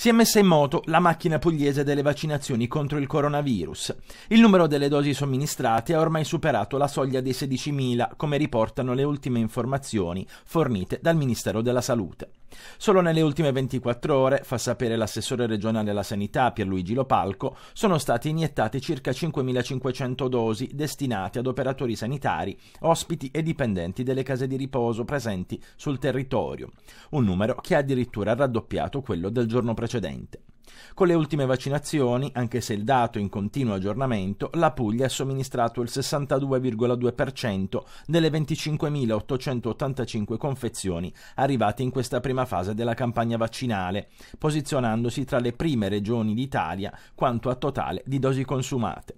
Si è messa in moto la macchina pugliese delle vaccinazioni contro il coronavirus. Il numero delle dosi somministrate ha ormai superato la soglia dei 16.000, come riportano le ultime informazioni fornite dal Ministero della Salute. Solo nelle ultime 24 ore, fa sapere l'assessore regionale alla sanità Pierluigi Lopalco, sono state iniettate circa 5.500 dosi destinate ad operatori sanitari, ospiti e dipendenti delle case di riposo presenti sul territorio, un numero che ha addirittura raddoppiato quello del giorno precedente. Con le ultime vaccinazioni, anche se il dato è in continuo aggiornamento, la Puglia ha somministrato il 62,2% delle 25.885 confezioni arrivate in questa prima fase della campagna vaccinale, posizionandosi tra le prime regioni d'Italia quanto a totale di dosi consumate.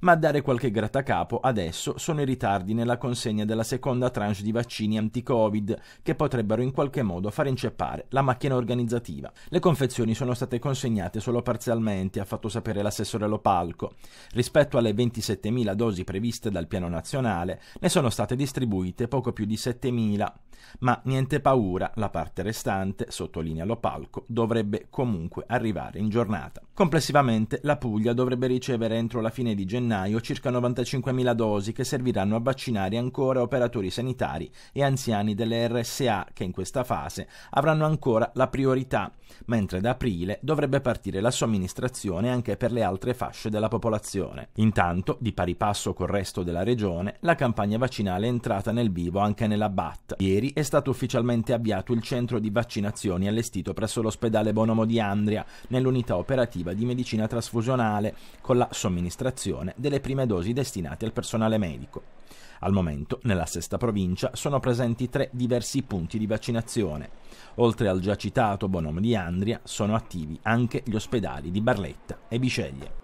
Ma a dare qualche grattacapo adesso sono i ritardi nella consegna della seconda tranche di vaccini anti-Covid che potrebbero in qualche modo far inceppare la macchina organizzativa. Le confezioni sono state consegnate solo parzialmente, ha fatto sapere l'assessore Lopalco. Rispetto alle 27.000 dosi previste dal piano nazionale, ne sono state distribuite poco più di 7.000. Ma niente paura, la parte restante, sottolinea Lopalco, dovrebbe comunque arrivare in giornata. Complessivamente la Puglia dovrebbe ricevere entro la fine di gennaio circa 95.000 dosi che serviranno a vaccinare ancora operatori sanitari e anziani delle RSA che in questa fase avranno ancora la priorità, mentre da aprile dovrebbe partire la somministrazione anche per le altre fasce della popolazione. Intanto, di pari passo col resto della regione, la campagna vaccinale è entrata nel vivo anche nella BAT. Ieri ieri è stato ufficialmente avviato il centro di vaccinazioni allestito presso l'ospedale Bonomo di Andria, nell'unità operativa di medicina trasfusionale, con la somministrazione delle prime dosi destinate al personale medico. Al momento, nella sesta provincia, sono presenti tre diversi punti di vaccinazione. Oltre al già citato Bonomo di Andria, sono attivi anche gli ospedali di Barletta e Biceglie.